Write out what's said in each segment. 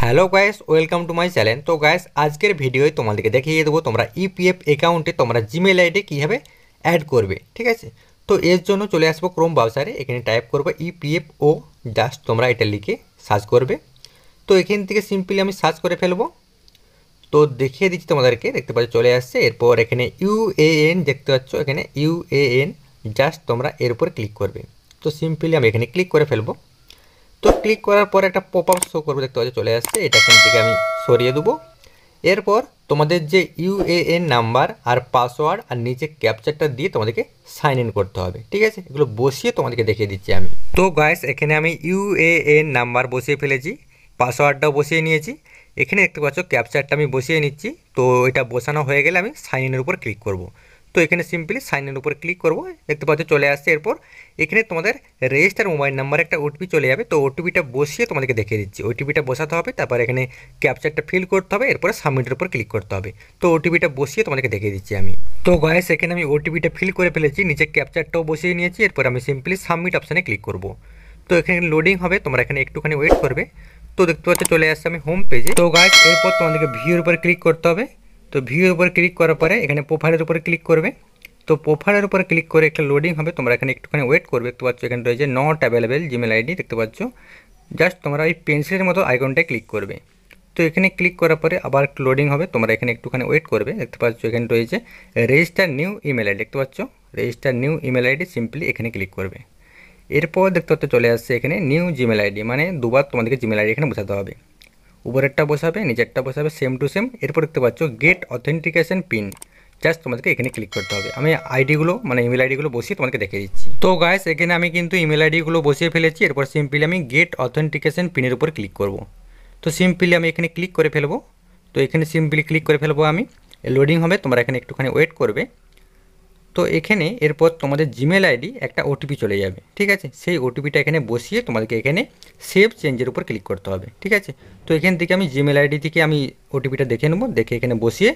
hello guys welcome to my channel তো guys আজকের ভিডিওয় তোমাদেরকে দেখিয়ে দেবো তোমরা ইপিএফ e অ্যাকাউন্টে তোমরা জিমেল আইডি কীভাবে অ্যাড করবে ঠিক আছে তো এর জন্য চলে আসবো ক্রোম ব্রাউজারে এখানে টাইপ করবো ইপিএফ ও জাস্ট তোমরা এটা লিখে সার্চ করবে তো এখান থেকে সিম্পলি আমি সার্চ করে ফেলবো তো দেখিয়ে দিচ্ছি তোমাদেরকে দেখতে পাচ্ছ চলে আসছে এরপর এখানে ইউএএন দেখতে পাচ্ছ এখানে ইউএএন জাস্ট তোমরা এর উপর ক্লিক করবে তো সিম্পলি আমি এখানে ক্লিক করে ফেলবো তো ক্লিক করার পর একটা পপ আপ শো করবে দেখতে পাচ্ছি চলে আসছে এটা এখান থেকে আমি সরিয়ে দেবো এরপর তোমাদের যে ইউএএন নাম্বার আর পাসওয়ার্ড আর নিচে ক্যাপচারটা দিয়ে তোমাদেরকে সাইন ইন করতে হবে ঠিক আছে এগুলো বসিয়ে তোমাদেরকে দেখিয়ে দিচ্ছি আমি তো গায়েস এখানে আমি ইউএএন নাম্বার বসিয়ে ফেলেছি পাসওয়ার্ডটাও বসিয়ে নিয়েছি এখানে দেখতে পাচ্ছ ক্যাপচারটা আমি বসিয়ে নিচ্ছি তো এটা বসানো হয়ে গেলে আমি সাইন ইনের উপর ক্লিক করব তো এখানে সিম্পলি সাইনের উপর ক্লিক করবো দেখতে পাচ্ছ চলে আসছে এরপর এখানে তোমাদের রেজিস্টার মোবাইল নাম্বার একটা ওটিপি চলে যাবে তো ওটিপিটা বসিয়ে তোমাদেরকে দেখিয়ে দিচ্ছি ওটিপিটা বসাতে হবে তারপর এখানে ক্যাপচারটা ফিল করতে হবে এরপরে সাবমিটের উপর ক্লিক করতে হবে তো ওটিপিটা বসিয়ে তোমাদেরকে দেখিয়ে দিচ্ছি আমি তো গয়ে সেখানে আমি ওটিপিটা ফিল করে ফেলেছি নিচে ক্যাপচারটাও বসিয়ে নিয়েছি এরপর আমি সিম্পলি সাবমিট অপশানে ক্লিক করব তো এখানে লোডিং হবে তোমরা এখানে একটুখানি ওয়েট করবে তো দেখতে পাচ্ছ চলে আসছে আমি হোম পেজে তো গায়েস এরপর তোমাদেরকে ভিউর উপর ক্লিক করতে হবে তো ভিউয়ের উপর ক্লিক করার পরে এখানে প্রোফাইলের উপরে ক্লিক করবে তো প্রোফাইলের উপরে ক্লিক করে একটা লোডিং হবে তোমরা এখানে একটুখানি ওয়েট করবে দেখতে পাচ্ছ এখানে রয়েছে নট অ্যাভেলেবেল জিমেল আইডি দেখতে পাচ্ছ জাস্ট তোমরা ওই পেন্সিলের মতো আইকনটায় ক্লিক করবে তো এখানে ক্লিক করার পরে আবার লোডিং হবে তোমরা এখানে একটুখানি ওয়েট করবে দেখতে পাচ্ছ এখানে রয়েছে রেজিস্টার নিউ ইমেল আইডি দেখতে পাচ্ছ register new email ID simply এখানে ক্লিক করবে এরপর দেখতে পাচ্ছ চলে আসছে এখানে নিউ জিমেল আইডি মানে দুবার তোমাদেরকে জিমেল আইডি এখানে বোঝাতে হবে উপরেরটা বসাবে নিচেরটা বসাবে সেম টু সেম এরপর দেখতে পাচ্ছ গেট অথেন্টিকেশন পিন জাস্ট তোমাদেরকে এখানে ক্লিক করতে হবে আমি আইডিগুলো মানে ইমেল আইডিগুলো বসিয়ে তোমাকে দেখে দিচ্ছি তো গাইস এখানে আমি কিন্তু ইমেল আইডিগুলো বসিয়ে ফেলেছি এরপর সিম্পলি আমি গেট অথেন্টিকেশন পিনের উপর ক্লিক করব তো সিম্পলি আমি এখানে ক্লিক করে ফেলবো তো এখানে সিম্পলি ক্লিক করে ফেলবো আমি লোডিং হবে তোমরা এখানে একটুখানি ওয়েট করবে তো এখানে এরপর তোমাদের জিমেল আইডি একটা ওটিপি চলে যাবে ঠিক আছে সেই ওটিপিটা এখানে বসিয়ে তোমাদেরকে এখানে সেভ চেঞ্জের উপর ক্লিক করতে হবে ঠিক আছে তো এখান থেকে আমি জিমেল আইডি থেকে আমি ওটিপিটা দেখে নেবো দেখে এখানে বসিয়ে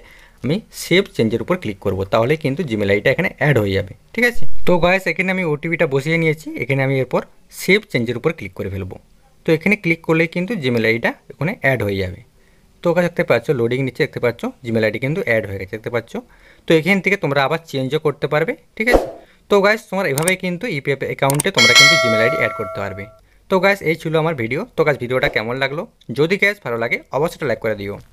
আমি সেভ চেঞ্জের উপর ক্লিক করব তাহলে কিন্তু জিমেল আইডিটা এখানে অ্যাড হয়ে যাবে ঠিক আছে তো গায়েস এখানে আমি ওটিপিটা বসিয়ে নিয়েছি এখানে আমি এরপর সেভ চেঞ্জের উপর ক্লিক করে ফেলবো তো এখানে ক্লিক করলে কিন্তু জিমেল আইডিটা ওখানে অ্যাড হয়ে যাবে তো ওখানে দেখতে পাচ্ছ লোডিং নিচে দেখতে পাচ্ছ জিমেল আইডি কিন্তু অ্যাড হয়ে গেছে দেখতে পাচ্ছ তো এখান থেকে তোমরা আবার চেঞ্জও করতে পারবে ঠিক আছে তো গাইস তোমার এভাবেই কিন্তু ইপিএফ e অ্যাকাউন্টে তোমরা কিন্তু জিমেল আইডি অ্যাড করতে পারবে তো গাইস এই ছিল আমার ভিডিও তো গাছ ভিডিওটা কেমন লাগলো যদি গ্যাস ভালো লাগে অবশ্যই লাইক করে দিও